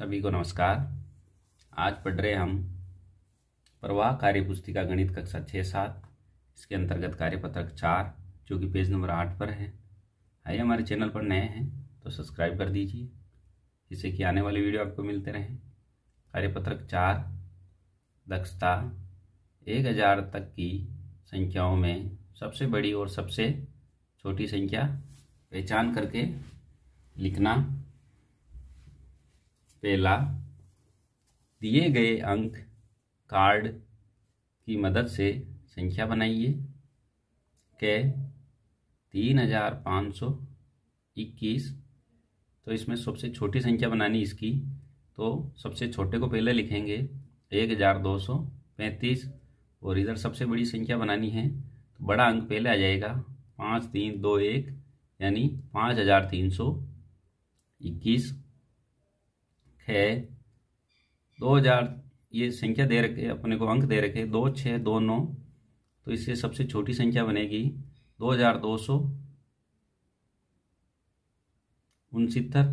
सभी को नमस्कार आज पढ़ रहे हम प्रवाह कार्य पुस्तिका गणित कक्षा छः सात इसके अंतर्गत कार्यपत्रक चार जो कि पेज नंबर आठ पर है आइए हमारे चैनल पर नए हैं तो सब्सक्राइब कर दीजिए जिससे कि आने वाले वीडियो आपको मिलते रहें कार्यपत्रक चार दक्षता एक हज़ार तक की संख्याओं में सबसे बड़ी और सबसे छोटी संख्या पहचान करके लिखना पहला दिए गए अंक कार्ड की मदद से संख्या बनाइए के तीन हजार पाँच सौ इक्कीस तो इसमें सबसे छोटी संख्या बनानी इसकी तो सबसे छोटे को पहले लिखेंगे एक हजार दो सौ पैंतीस और इधर सबसे बड़ी संख्या बनानी है तो बड़ा अंक पहले आ जाएगा पाँच तीन दो एक यानी पाँच हजार तीन सौ इक्कीस ख दो हजार ये संख्या दे रखे अपने को अंक दे रखे दो छः दो नौ तो इससे सबसे छोटी संख्या बनेगी दो हजार दो सौ उनसितर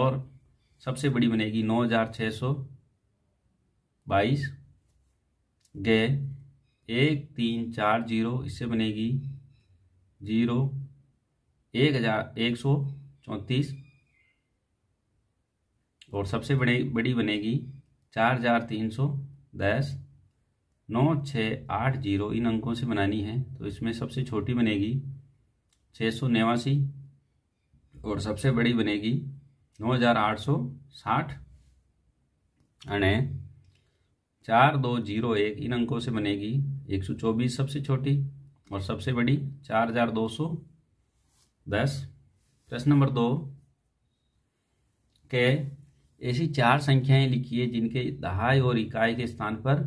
और सबसे बड़ी बनेगी नौ हजार छः सौ बाईस गए एक तीन चार जीरो इससे बनेगी जीरो एक हजार एक सौ चौंतीस और सबसे बड़ी बड़ी बनेगी चार हजार तीन सौ दस नौ छः आठ जीरो इन अंकों से बनानी है तो इसमें सबसे छोटी बनेगी छः सौ नवासी और सबसे बड़ी बनेगी नौ हजार आठ सौ साठ अने चार दो जीरो एक इन अंकों से बनेगी एक सौ चौबीस सबसे छोटी और सबसे बड़ी चार हजार दो सौ दस प्रश्न नंबर दो के ऐसी चार संख्याएं लिखिए जिनके दहाई और इकाई के स्थान पर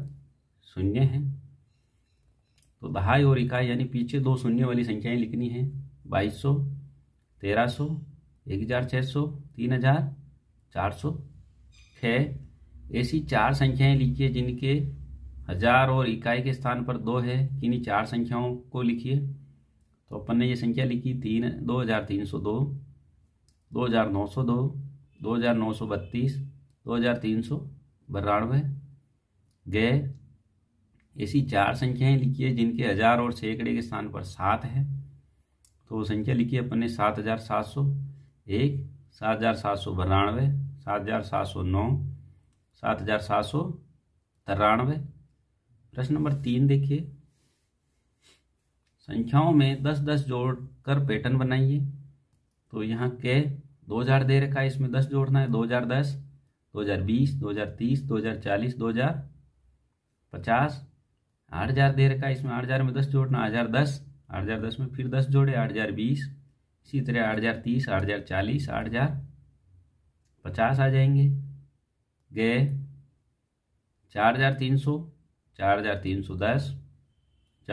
शून्य है तो दहाई और इकाई यानी पीछे दो शून्य वाली संख्याएं लिखनी है बाईस सौ तेरह सौ एक हज़ार छः सौ तीन हज़ार चार सौ छः ऐसी चार संख्याएं लिखिए जिनके हजार और इकाई के स्थान पर दो है किन्हीं चार संख्याओं को लिखिए तो अपन ने ये संख्या लिखी तीन दो हज़ार तीन सौ दो दो हज़ार नौ सौ दो दो हज़ार नौ सौ बत्तीस दो हज़ार तीन सौ बरानवे गए ऐसी चार संख्याएं लिखिए जिनके हज़ार और सैकड़े के स्थान पर सात है तो वो संख्या लिखिए अपन ने सात हज़ार सात सौ एक सात हज़ार सात सौ बरानवे सात हज़ार सात सौ नौ सात हज़ार सात सौ तिरानवे प्रश्न नंबर तीन देखिए संख्याओं में दस दस जोड़ कर पैटर्न बनाइए तो यहाँ कै दो हजार दे रखा है इसमें दस जोड़ना है दो हजार दस दो हजार बीस दो हजार तीस दो हजार चालीस दो हजार पचास आठ हजार दे रखा है इसमें आठ हजार में दस जोड़ना आठ हजार दस आठ हजार दस में फिर दस जोड़े आठ हजार बीस इसी तरह आठ हजार तीस आठ हजार चालीस आठ हजार पचास आ जाएंगे गए चार हजार तीन सौ चार हजार तीन सौ दस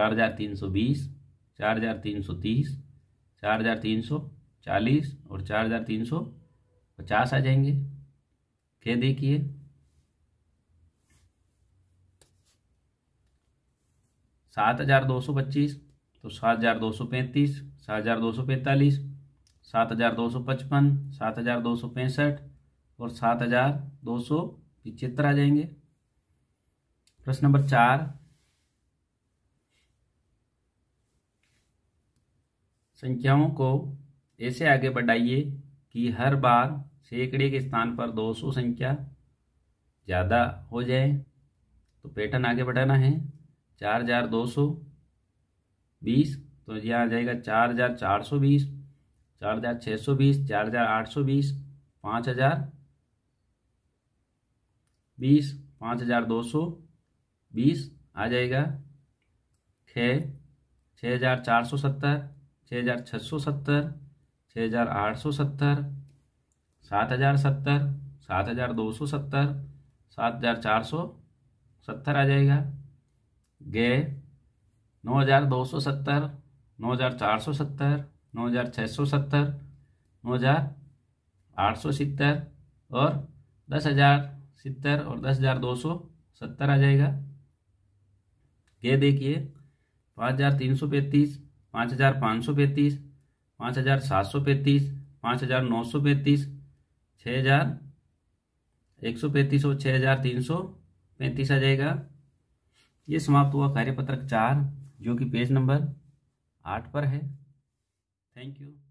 चार हजार तीन सौ बीस चार हजार तीन सौ तीस चार हजार तीन सौ चालीस और चार हज़ार तीन सौ पचास आ जाएंगे ये देखिए सात हज़ार दो सौ पच्चीस तो सात हज़ार दो सौ पैंतीस सात हज़ार दो सौ पैंतालीस सात हज़ार दो सौ पचपन सात हज़ार दो सौ पैंसठ और सात हज़ार दो सौ पिचहत्तर आ जाएंगे प्रश्न नंबर चार संख्याओं को ऐसे आगे बढ़ाइए कि हर बार सैकड़े के स्थान पर 200 संख्या ज़्यादा हो जाए तो पैटर्न आगे बढ़ाना है चार हजार दो सौ बीस तो यह आ जाएगा चार हजार चार सौ बीस चार हजार छः सौ बीस चार हजार आठ सौ बीस पाँच हजार बीस पाँच हजार दो सौ बीस आ जाएगा छः छः हजार चार सौ सत्तर छः हजार छः सौ सत्तर छः हज़ार आठ सौ सत्तर सात हज़ार सत्तर सात हज़ार दो सौ सत्तर सात हज़ार चार सौ सत्तर आ जाएगा गे नौ हज़ार दो सौ सत्तर नौ हज़ार चार सौ सत्तर नौ हज़ार छः सौ सत्तर नौ हज़ार आठ सौ सत्तर और दस हज़ार सत्तर और दस हज़ार दो सौ सत्तर आ जाएगा ये देखिए पाँच हज़ार तीन सौ पैंतीस पाँच हज़ार पाँच सौ पैंतीस पाँच हजार सात सौ पैंतीस पाँच हजार नौ सौ पैंतीस छः हजार एक सौ पैंतीस और छः हजार तीन सौ पैंतीस आ जाएगा ये समाप्त हुआ कार्यपत्रक चार जो कि पेज नंबर आठ पर है थैंक यू